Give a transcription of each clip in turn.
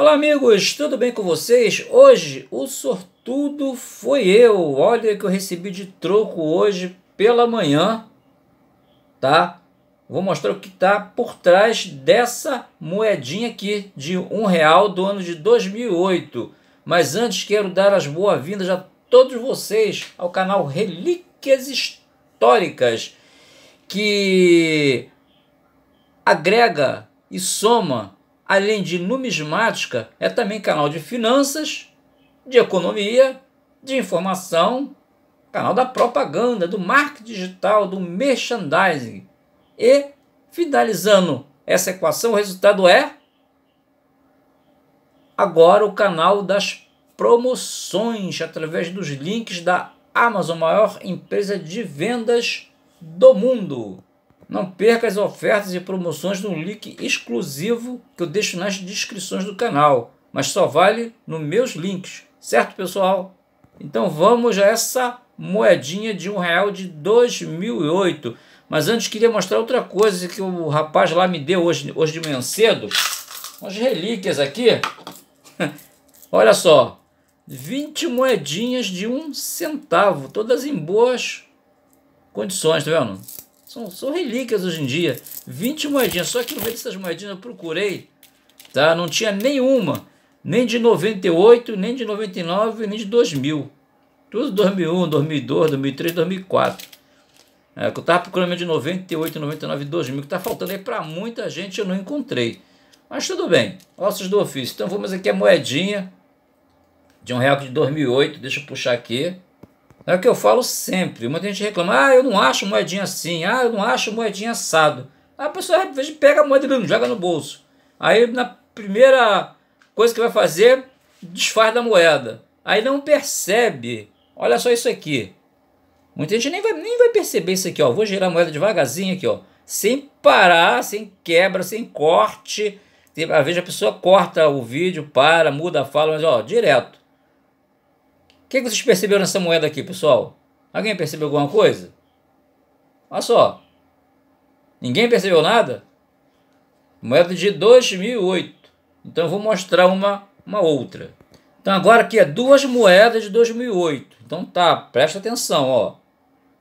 Olá, amigos, tudo bem com vocês? Hoje o sortudo foi eu. Olha que eu recebi de troco hoje pela manhã, tá? Vou mostrar o que está por trás dessa moedinha aqui de um real do ano de 2008. Mas antes quero dar as boas-vindas a todos vocês ao canal Relíquias Históricas, que agrega e soma além de numismática, é também canal de finanças, de economia, de informação, canal da propaganda, do marketing digital, do merchandising. E, finalizando essa equação, o resultado é agora o canal das promoções através dos links da Amazon, maior empresa de vendas do mundo. Não perca as ofertas e promoções no link exclusivo que eu deixo nas descrições do canal, mas só vale nos meus links, certo pessoal? Então vamos a essa moedinha de um real de 2008. Mas antes queria mostrar outra coisa que o rapaz lá me deu hoje, hoje de manhã cedo. Umas relíquias aqui. Olha só, 20 moedinhas de um centavo, todas em boas condições, tá vendo? São, são relíquias hoje em dia. 20 moedinhas. Só que no meio dessas moedinhas eu procurei. Tá? Não tinha nenhuma. Nem de 98, nem de 99, nem de 2000. Tudo 2001, 2002, 2003, 2004. É, eu estava procurando de 98, 99, 2000. Que está faltando aí para muita gente. Eu não encontrei. Mas tudo bem. Ossos do ofício. Então vamos aqui a moedinha. De um real de 2008. Deixa eu puxar aqui. É o que eu falo sempre. Muita gente reclama, ah, eu não acho moedinha assim, ah, eu não acho moedinha assado. A pessoa às vezes pega a moeda e joga no bolso. Aí na primeira coisa que vai fazer, desfaz da moeda. Aí não percebe. Olha só isso aqui. Muita gente nem vai, nem vai perceber isso aqui, ó. Vou girar a moeda devagarzinho aqui, ó. Sem parar, sem quebra, sem corte. Às vezes a pessoa corta o vídeo, para, muda a fala, mas ó, direto que, que vocês perceberam nessa moeda aqui, pessoal? Alguém percebeu alguma coisa? Olha só. Ninguém percebeu nada? Moeda de 2008. Então eu vou mostrar uma, uma outra. Então agora aqui é duas moedas de 2008. Então tá, presta atenção, ó.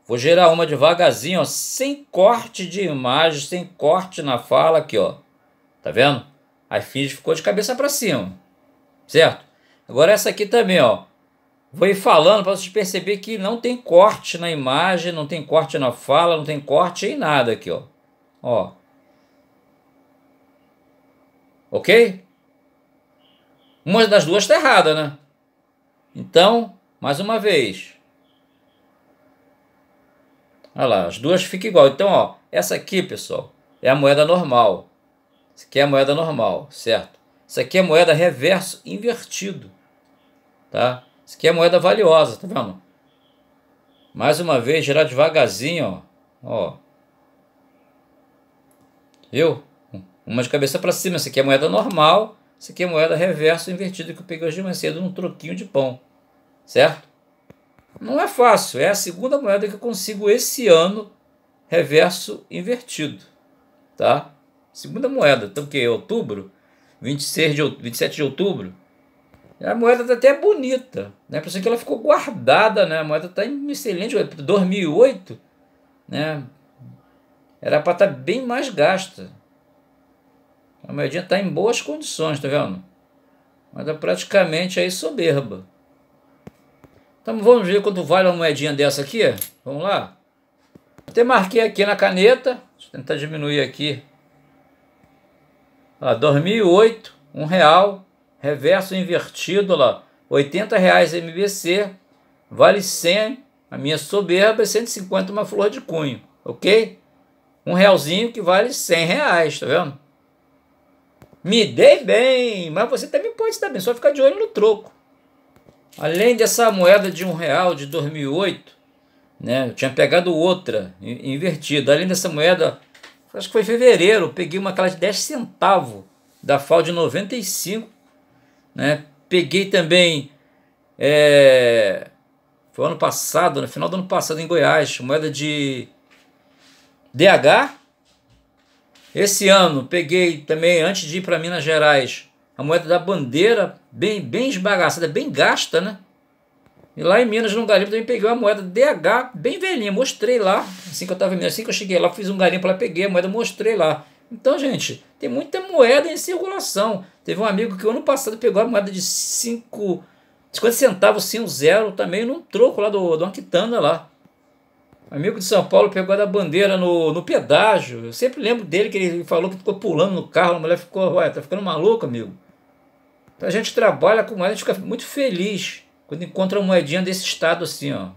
Vou gerar uma devagarzinho, ó, sem corte de imagem, sem corte na fala aqui, ó. Tá vendo? A finge ficou de cabeça para cima. Certo? Agora essa aqui também, ó. Vou ir falando para vocês perceber que não tem corte na imagem, não tem corte na fala, não tem corte em nada aqui, ó. Ó. Ok? Uma das duas está errada, né? Então, mais uma vez. Olha lá, as duas ficam igual. Então, ó, essa aqui, pessoal, é a moeda normal. Isso aqui é a moeda normal, certo? Isso aqui é moeda reverso invertido, tá? Isso aqui é moeda valiosa, tá vendo? Mais uma vez, girar devagarzinho, ó. Ó. Viu? Uma de cabeça para cima. Isso aqui é moeda normal. Isso aqui é moeda reverso invertido, que eu peguei hoje mais cedo num troquinho de pão. Certo? Não é fácil. É a segunda moeda que eu consigo esse ano reverso invertido. Tá? Segunda moeda. Então, que é outubro? 26 de, 27 de outubro? A moeda está até bonita, né? Por isso que ela ficou guardada, né? A moeda está em excelente 2008, né? Era para estar tá bem mais gasta. A moedinha está em boas condições, tá vendo? Mas é praticamente aí soberba. Então vamos ver quanto vale uma moedinha dessa aqui. Vamos lá. Até marquei aqui na caneta. Deixa eu tentar diminuir aqui. Ó, 2008, um real reverso invertido lá, 80 reais MBC, vale 100, a minha soberba é 150 uma flor de cunho, ok? Um realzinho que vale 100 reais, tá vendo? Me dei bem, mas você também pode estar bem, só ficar de olho no troco. Além dessa moeda de um real de 2008, né? Eu tinha pegado outra, invertida. Além dessa moeda, acho que foi em fevereiro, eu peguei uma aquela de 10 centavos da FAO de 95, né? Peguei também, é, foi ano passado, no né? final do ano passado, em Goiás, moeda de DH. Esse ano peguei também, antes de ir para Minas Gerais, a moeda da bandeira, bem, bem esbagaçada, bem gasta, né? E lá em Minas, num garimpo, também peguei uma moeda DH bem velhinha. Mostrei lá. Assim que eu tava em Minas, assim que eu cheguei lá, fiz um garimpo lá, peguei a moeda, mostrei lá. Então, gente, tem muita moeda em circulação. Teve um amigo que ano passado pegou a moeda de 5, 50 centavos, 5 zero, também num troco lá do, do uma quitanda lá. Um amigo de São Paulo pegou a da bandeira no, no pedágio. Eu sempre lembro dele que ele falou que ficou pulando no carro, a mulher ficou, ué, tá ficando maluco, amigo. Então a gente trabalha com moeda, a gente fica muito feliz quando encontra uma moedinha desse estado assim, ó.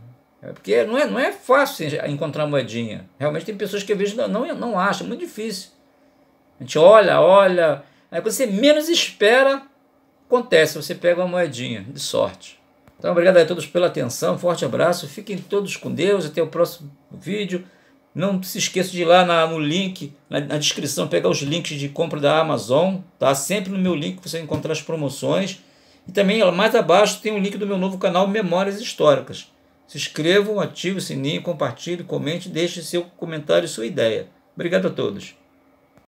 É porque não é, não é fácil assim, encontrar moedinha. Realmente tem pessoas que eu vejo não, não, não acham, é muito difícil. A gente olha, olha. Aí quando você menos espera, acontece. Você pega uma moedinha de sorte. Então, obrigado a todos pela atenção. Forte abraço. Fiquem todos com Deus. Até o próximo vídeo. Não se esqueça de ir lá na, no link, na, na, descrição, pegar os links de compra da Amazon. Tá? Sempre no meu link você encontrar as promoções. E também mais abaixo tem o link do meu novo canal Memórias Históricas. Se inscrevam, ative o sininho, compartilhe, comente, deixe seu comentário e sua ideia. Obrigado a todos.